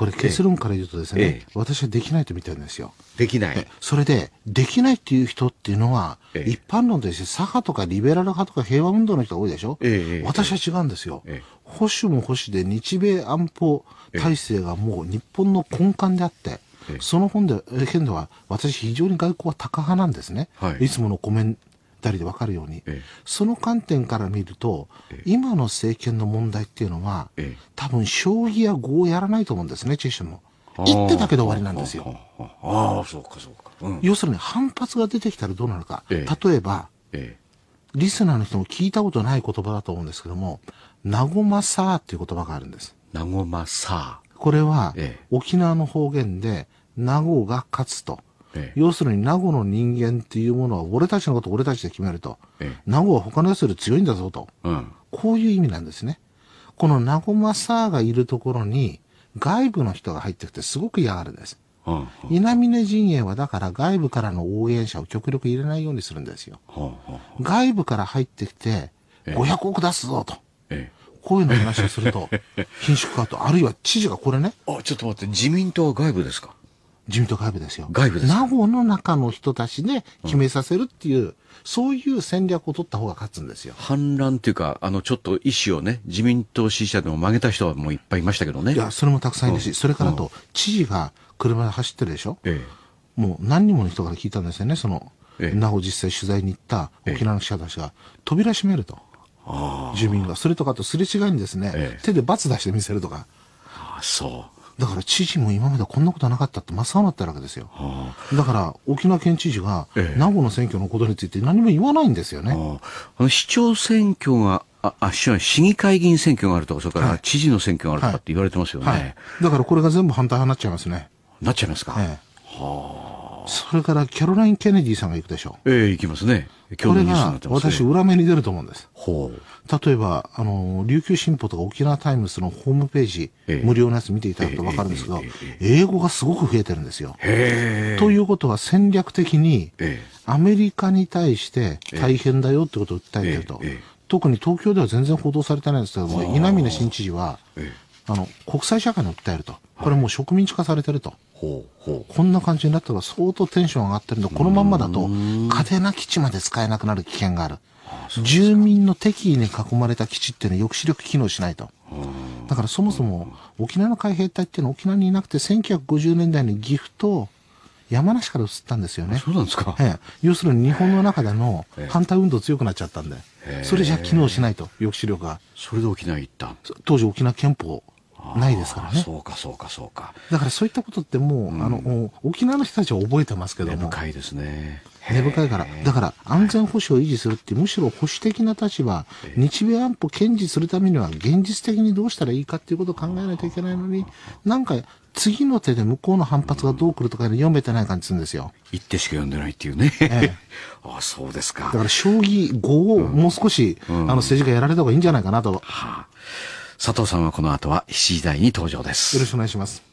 これ結論から言うとですね、私はできないと見てるんですよ。できない。それで、できないっていう人っていうのは、一般論として左派とかリベラル派とか平和運動の人が多いでしょ、え私は違うんですよ。保守も保守で日米安保体制がもう日本の根幹であって、その本で、県では私非常に外交は高派なんですね。はい、いつものコメンリーで分かるように、ええ、その観点から見ると、え、今の政権の問題っていうのは、多分将棋や碁をやらないと思うんですね、チェシュも。一手だけで終わりなんですよ。ああ、そうかそうか、うん、要するに反発が出てきたらどうなるか。ええ、例えば、え、リスナーの人も聞いたことない言葉だと思うんですけども、なごまさーっていう言葉があるんです。なごまさー。これは、沖縄の方言で、なごが勝つと。要するになごの人間っていうものは俺たちのこと俺たちで決めると。名護は他の奴より強いんだぞと。うん、こういう意味なんですね。このナゴマサーがいるところに、外部の人が入ってきてすごく嫌がるんです。うん、稲峰陣営はだから外部からの応援者を極力入れないようにするんですよ。うん、外部から入ってきて、500億出すぞと。ええこういうの話をすると、貧縮化と、あるいは知事がこれね。あ、ちょっと待って、自民党は外部ですか自民党外部ですよ。外部です。名護の中の人たちで決めさせるっていう、うん、そういう戦略を取った方が勝つんですよ。反乱っていうか、あの、ちょっと意思をね、自民党支持者でも曲げた人はもういっぱいいましたけどね。いや、それもたくさんいるし、うん、それからと、知事が車で走ってるでしょ。ええ、もう何人もの人から聞いたんですよね、その、ええ、名護実際取材に行った沖縄の記者たちが、扉閉めると。住民が。それとかとすれ違いにですね、手で罰出して見せるとか。ああ、そう。だから知事も今までこんなことはなかったって真っ青になってるわけですよ。はあ、だから沖縄県知事が名護の選挙のことについて何も言わないんですよね。はあ、あの市長選挙があ、あ、市議会議員選挙があるとか、それから知事の選挙があるとかって言われてますよね。はいはい、だからこれが全部反対派になっちゃいますね。なっちゃいますか。ええ、はあ。それからキャロライン・ケネディさんが行くでしょう。ええー、行きますね。これが私、裏目に出ると思うんです。ほう。例えば、あの、琉球新報とか沖縄タイムズのホームページ、えー、無料のやつ見ていただくとわかるんですけど、えーえー、英語がすごく増えてるんですよ。へということは戦略的に、アメリカに対して大変だよってことを訴えてると。特に東京では全然報道されてないんですけども、稲峰新知事は、あの、国際社会に訴えると。これもう植民地化されてると。ほうほうこんな感じになったら相当テンション上がってるんで、このまんまだと、嘉手納基地まで使えなくなる危険がある。住民の敵意に囲まれた基地っていうのは抑止力機能しないと。だからそもそも沖縄の海兵隊っていうのは沖縄にいなくて1950年代に岐阜と山梨から移ったんですよね。そうなんですか、ええ、要するに日本の中での反対運動強くなっちゃったんで、それじゃ機能しないと、抑止力が。それで沖縄行った当時沖縄憲法ないですからね。そうか、そうか、そうか。だからそういったことってもう、うん、あの、沖縄の人たちは覚えてますけども。根深いですね。根深いから。だから安全保障を維持するって、むしろ保守的な立場、日米安保堅持するためには現実的にどうしたらいいかっていうことを考えないといけないのに、なんか次の手で向こうの反発がどう来るとか読めてない感じするんですよ。一手しか読んでないっていうね。ええ、あ あ、そうですか。だから将棋5をもう少し、うん、あの政治家やられた方がいいんじゃないかなと。はあ佐藤さんはこの後は7時台に登場です。よろしくお願いします。